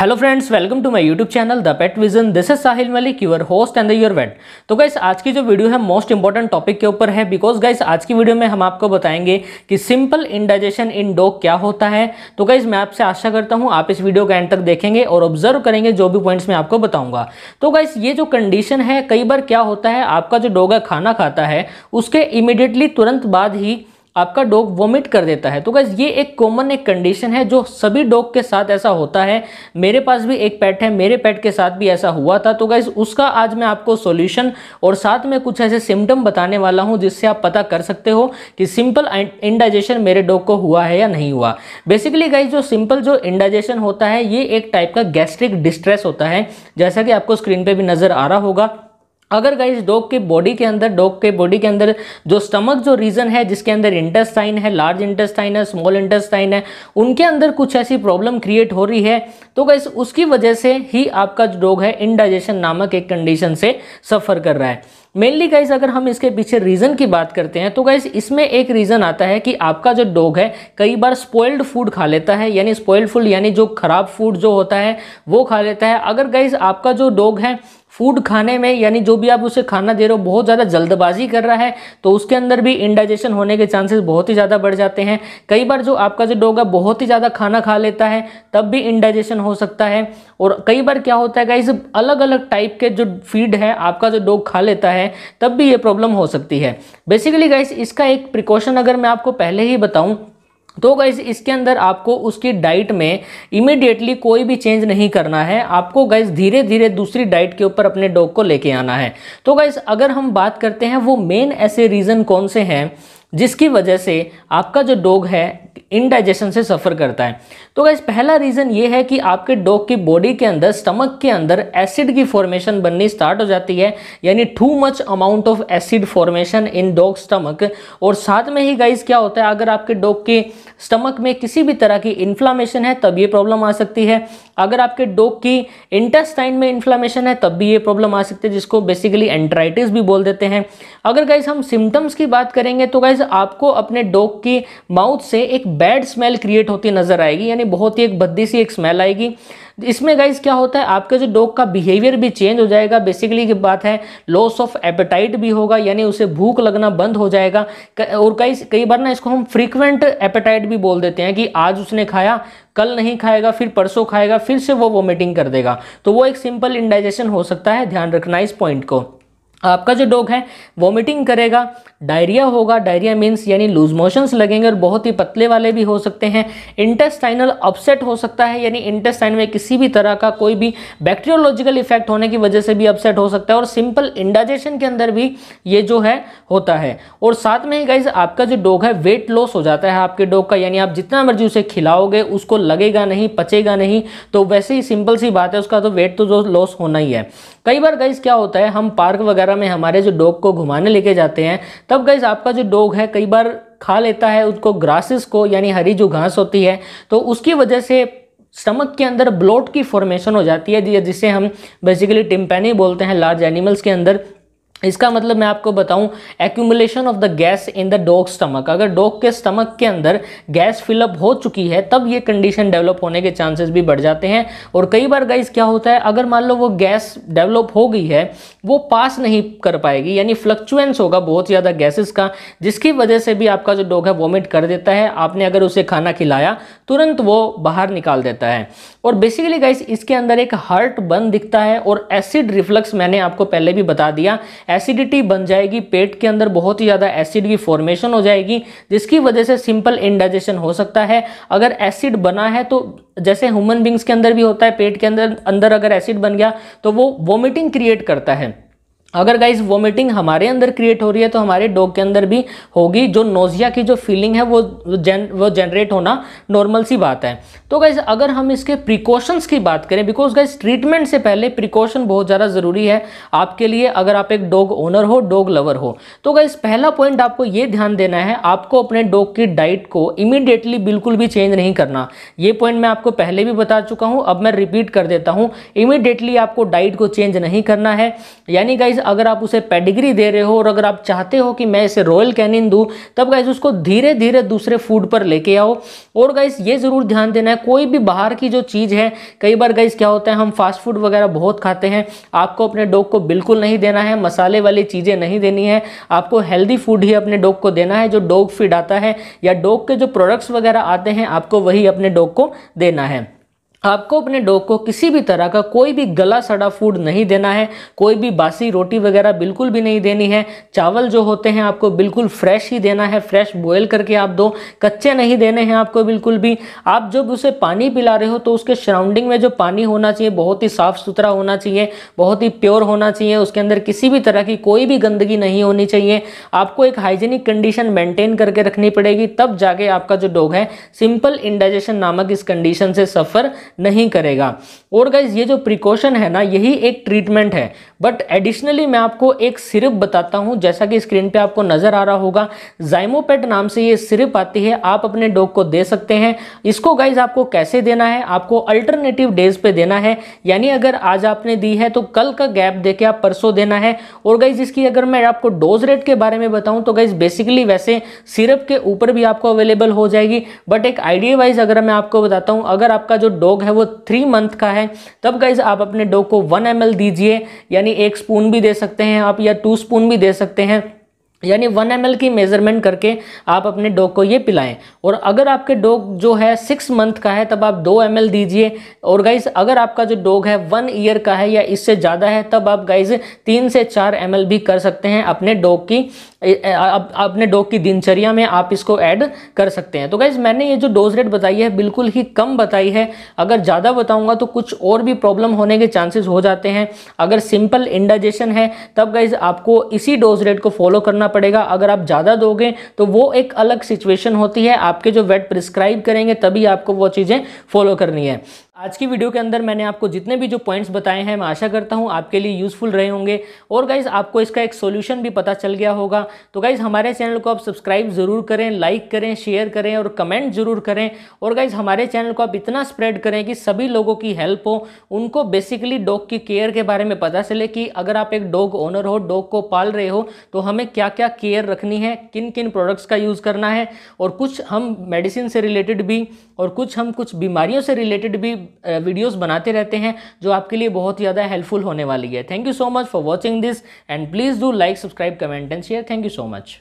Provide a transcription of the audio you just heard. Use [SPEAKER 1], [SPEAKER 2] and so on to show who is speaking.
[SPEAKER 1] hello friends welcome to my YouTube channel the pet vision this is Sahil Malik your host and the your wait तो guys आज की जो video है most important topic के ऊपर है बिकॉज गाइस आज की वीडियो में हम आपको बताएंगे कि सिंपल इंडाइजेशन इन डॉग क्या होता है तो गाइस मैं आपसे आशा करता हूँ आप इस वीडियो का एंड तक देखेंगे और ऑब्जर्व करेंगे जो भी पॉइंट्स मैं आपको बताऊंगा तो गाइस ये जो कंडीशन है कई बार क्या होता है आपका जो डोगा खाना खाता है उसके इमिडिएटली तुरंत बाद ही आपका डॉग वोमिट कर देता है तो गैस ये एक कॉमन एक कंडीशन है जो सभी डॉग के साथ ऐसा होता है मेरे पास भी एक पेट है मेरे पेट के साथ भी ऐसा हुआ था तो गैस उसका आज मैं आपको सॉल्यूशन और साथ में कुछ ऐसे सिम्टम बताने वाला हूँ जिससे आप पता कर सकते हो कि सिंपल इंडाइजेशन मेरे डॉग को हुआ है या नहीं हुआ बेसिकली गाइज जो सिंपल जो इंडाइजेशन होता है ये एक टाइप का गैस्ट्रिक डिस्ट्रेस होता है जैसा कि आपको स्क्रीन पर भी नज़र आ रहा होगा अगर गाइज डॉग के बॉडी के अंदर डॉग के बॉडी के अंदर जो स्टमक जो रीजन है जिसके अंदर इंटेस्टाइन है लार्ज इंटेस्टाइन है स्मॉल इंटेस्टाइन है उनके अंदर कुछ ऐसी प्रॉब्लम क्रिएट हो रही है तो गाइज उसकी वजह से ही आपका जो डॉग है इनडाइजेशन नामक एक कंडीशन से सफ़र कर रहा है मेनली गाइज अगर हम इसके पीछे रीज़न की बात करते हैं तो गाइज इसमें एक रीज़न आता है कि आपका जो डॉग है कई बार स्पॉइल्ड फूड खा लेता है यानी स्पॉइल्ड फूड यानी जो खराब फूड जो होता है वो खा लेता है अगर गाइज आपका जो डॉग है फूड खाने में यानी जो भी आप उसे खाना दे रहे हो बहुत ज़्यादा जल्दबाजी कर रहा है तो उसके अंदर भी इंडाइजेशन होने के चांसेस बहुत ही ज़्यादा बढ़ जाते हैं कई बार जो आपका जो डॉग है बहुत ही ज़्यादा खाना खा लेता है तब भी इंडाइजेशन हो सकता है और कई बार क्या होता है गाइज अलग अलग टाइप के जो फीड है आपका जो डॉग खा लेता है तब भी ये प्रॉब्लम हो सकती है बेसिकली गाइज इसका एक प्रिकॉशन अगर मैं आपको पहले ही बताऊँ तो गाइज इसके अंदर आपको उसकी डाइट में इमिडिएटली कोई भी चेंज नहीं करना है आपको गाइज धीरे धीरे दूसरी डाइट के ऊपर अपने डॉग को लेके आना है तो गाइज अगर हम बात करते हैं वो मेन ऐसे रीज़न कौन से हैं जिसकी वजह से आपका जो डॉग है इनडाइजेशन से सफ़र करता है तो गैस पहला रीज़न ये है कि आपके डॉग की बॉडी के अंदर स्टमक के अंदर एसिड की फॉर्मेशन बननी स्टार्ट हो जाती है यानी too much amount of acid formation in dog stomach और साथ में ही गाइज क्या होता है अगर आपके डॉग के स्टमक में किसी भी तरह की इन्फ्लामेशन है तब ये प्रॉब्लम आ सकती है अगर आपके डॉग की इंटेस्टाइन में इन्फ्लामेशन है तब भी ये प्रॉब्लम आ सकती है जिसको बेसिकली एंट्राइटिस भी बोल देते हैं अगर गाइज हम सिम्टम्स की बात करेंगे तो गाइज अदरवाइज आपको अपने डॉग की माउथ से एक बैड स्मेल क्रिएट होती नजर आएगी यानी बहुत ही एक बद्दी सी एक स्मेल आएगी इसमें गाइज क्या होता है आपके जो डॉग का बिहेवियर भी चेंज हो जाएगा बेसिकली की बात है लॉस ऑफ एपेटाइट भी होगा यानी उसे भूख लगना बंद हो जाएगा और कई कई बार ना इसको हम फ्रीक्वेंट एपेटाइट भी बोल देते हैं कि आज उसने खाया कल नहीं खाएगा फिर परसों खाएगा फिर से वो वोमिटिंग कर देगा तो वो एक सिंपल इंडाइजेशन हो सकता है ध्यान रखना इस पॉइंट को आपका जो डॉग है वॉमिटिंग करेगा डायरिया होगा डायरिया मीन्स यानी लूज मोशंस लगेंगे और बहुत ही पतले वाले भी हो सकते हैं इंटेस्टाइनल अपसेट हो सकता है यानी इंटेस्टाइन में किसी भी तरह का कोई भी बैक्टीरियोलॉजिकल इफेक्ट होने की वजह से भी अपसेट हो सकता है और सिंपल इंडाइजेशन के अंदर भी ये जो है होता है और साथ में ही गाइज आपका जो डोग है वेट लॉस हो जाता है आपके डोग का यानी आप जितना मर्जी उसे खिलाओगे उसको लगेगा नहीं पचेगा नहीं तो वैसे ही सिंपल सी बात है उसका तो वेट तो जो लॉस होना ही है कई बार गाइज क्या होता है हम पार्क वगैरह में हमारे जो डॉग को घुमाने लेके जाते हैं तब गाइज आपका जो डॉग है कई बार खा लेता है उसको ग्रासेस को यानी हरी जो घास होती है तो उसकी वजह से स्टमक के अंदर ब्लोट की फॉर्मेशन हो जाती है जिसे हम बेसिकली टिम्पैनी बोलते हैं लार्ज एनिमल्स के अंदर इसका मतलब मैं आपको बताऊं accumulation of the gas in the dog stomach अगर डॉग के स्टमक के अंदर गैस फिलअप हो चुकी है तब ये कंडीशन डेवलप होने के चांसेस भी बढ़ जाते हैं और कई बार गाइस क्या होता है अगर मान लो वो गैस डेवलप हो गई है वो पास नहीं कर पाएगी यानी फ्लक्चुएंस होगा बहुत ज़्यादा गैसेस का जिसकी वजह से भी आपका जो डॉग है वॉमिट कर देता है आपने अगर उसे खाना खिलाया तुरंत वो बाहर निकाल देता है और बेसिकली गाइस इसके अंदर एक हर्ट बन दिखता है और एसिड रिफ्लक्स मैंने आपको पहले भी बता दिया एसिडिटी बन जाएगी पेट के अंदर बहुत ही ज़्यादा एसिड की फॉर्मेशन हो जाएगी जिसकी वजह से सिंपल इंडाइजेशन हो सकता है अगर एसिड बना है तो जैसे ह्यूमन बींग्स के अंदर भी होता है पेट के अंदर अंदर अगर एसिड बन गया तो वो वॉमिटिंग क्रिएट करता है अगर गाइज वोमिटिंग हमारे अंदर क्रिएट हो रही है तो हमारे डॉग के अंदर भी होगी जो नोजिया की जो फीलिंग है वो जेन वो जनरेट होना नॉर्मल सी बात है तो गाइज अगर हम इसके प्रिकॉशंस की बात करें बिकॉज गाइज ट्रीटमेंट से पहले प्रिकॉशन बहुत ज़्यादा ज़रूरी है आपके लिए अगर आप एक डॉग ओनर हो डॉग लवर हो तो गाइज पहला पॉइंट आपको ये ध्यान देना है आपको अपने डॉग की डाइट को इमिडिएटली बिल्कुल भी चेंज नहीं करना ये पॉइंट मैं आपको पहले भी बता चुका हूँ अब मैं रिपीट कर देता हूँ इमिडिएटली आपको डाइट को चेंज नहीं करना है यानी गाइज अगर आप उसे पेडिग्री दे रहे हो और अगर आप चाहते हो कि मैं इसे रॉयल कैनिन दूँ तब गाइज उसको धीरे धीरे दूसरे फूड पर लेके आओ और गाइज ये ज़रूर ध्यान देना है कोई भी बाहर की जो चीज़ है कई बार गाइज क्या होता है हम फास्ट फूड वगैरह बहुत खाते हैं आपको अपने डॉग को बिल्कुल नहीं देना है मसाले वाली चीज़ें नहीं देनी है आपको हेल्दी फूड ही अपने डॉग को देना है जो डॉग फीड आता है या डॉग के जो प्रोडक्ट्स वगैरह आते हैं आपको वही अपने डॉग को देना है आपको अपने डॉग को किसी भी तरह का कोई भी गला सड़ा फूड नहीं देना है कोई भी बासी रोटी वगैरह बिल्कुल भी नहीं देनी है चावल जो होते हैं आपको बिल्कुल फ्रेश ही देना है फ्रेश बॉयल करके आप दो कच्चे नहीं देने हैं आपको बिल्कुल भी आप जब उसे पानी पिला रहे हो तो उसके सराउंडिंग में जो पानी होना चाहिए बहुत ही साफ़ सुथरा होना चाहिए बहुत ही प्योर होना चाहिए उसके अंदर किसी भी तरह की कोई भी गंदगी नहीं होनी चाहिए आपको एक हाइजीनिक कंडीशन मेंटेन करके रखनी पड़ेगी तब जाके आपका जो डॉग है सिंपल इंडाइजेशन नामक इस कंडीशन से सफ़र नहीं करेगा और गाइज ये जो प्रिकॉशन है ना यही एक ट्रीटमेंट है बट एडिशनली मैं आपको एक सिरप बताता हूँ जैसा कि स्क्रीन पे आपको नज़र आ रहा होगा जाइमोपेट नाम से ये सिरप आती है आप अपने डॉग को दे सकते हैं इसको गाइज आपको कैसे देना है आपको अल्टरनेटिव डेज पे देना है यानी अगर आज आपने दी है तो कल का गैप दे आप परसों देना है और गाइज इसकी अगर मैं आपको डोज रेट के बारे में बताऊँ तो गाइज बेसिकली वैसे सिरप के ऊपर भी आपको अवेलेबल हो जाएगी बट एक आइडिया वाइज अगर मैं आपको बताता हूँ अगर आपका जो डॉग है है वो थ्री मंथ का है तब गाइज आप अपने डो को वन एम दीजिए यानी एक स्पून भी दे सकते हैं आप या टू स्पून भी दे सकते हैं यानी वन एम की मेज़रमेंट करके आप अपने डॉग को ये पिलाएं और अगर आपके डॉग जो है सिक्स मंथ का है तब आप दो एम दीजिए और गाइज अगर आपका जो डॉग है वन ईयर का है या इससे ज़्यादा है तब आप गाइज तीन से चार एम भी कर सकते हैं अपने डॉग की अपने डॉग की दिनचर्या में आप इसको ऐड कर सकते हैं तो गाइज मैंने ये जो डोज रेट बताई है बिल्कुल ही कम बताई है अगर ज़्यादा बताऊँगा तो कुछ और भी प्रॉब्लम होने के चांसेस हो जाते हैं अगर सिंपल इंडाइजेशन है तब गाइज आपको इसी डोज रेट को फॉलो करना पड़ेगा अगर आप ज़्यादा दोगे तो वो एक अलग सिचुएशन होती है आपके जो वेट प्रिस्क्राइब करेंगे तभी आपको वो चीज़ें फॉलो करनी है आज की वीडियो के अंदर मैंने आपको जितने भी जो पॉइंट्स बताए हैं मैं आशा करता हूँ आपके लिए यूज़फुल रहे होंगे और गाइज़ आपको इसका एक सॉल्यूशन भी पता चल गया होगा तो गाइज़ हमारे चैनल को आप सब्सक्राइब ज़रूर करें लाइक करें शेयर करें और कमेंट ज़रूर करें और गाइज़ हमारे चैनल को आप इतना स्प्रेड करें कि सभी लोगों की हेल्प हो उनको बेसिकली डॉग की केयर के बारे में पता चले कि अगर आप एक डॉग ओनर हो डॉग को पाल रहे हो तो हमें क्या क्या केयर रखनी है किन किन प्रोडक्ट्स का यूज़ करना है और कुछ हम मेडिसिन से रिलेटेड भी और कुछ हम कुछ बीमारियों से रिलेटेड भी वीडियोस बनाते रहते हैं जो आपके लिए बहुत ही ज़्यादा हेल्पफुल होने वाली है thank you so much for watching this and please do like subscribe comment and share thank you so much